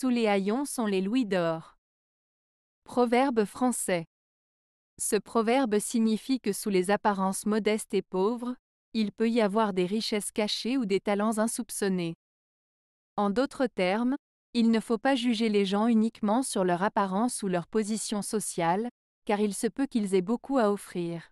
Sous les haillons sont les louis d'or. Proverbe français. Ce proverbe signifie que sous les apparences modestes et pauvres, il peut y avoir des richesses cachées ou des talents insoupçonnés. En d'autres termes, il ne faut pas juger les gens uniquement sur leur apparence ou leur position sociale, car il se peut qu'ils aient beaucoup à offrir.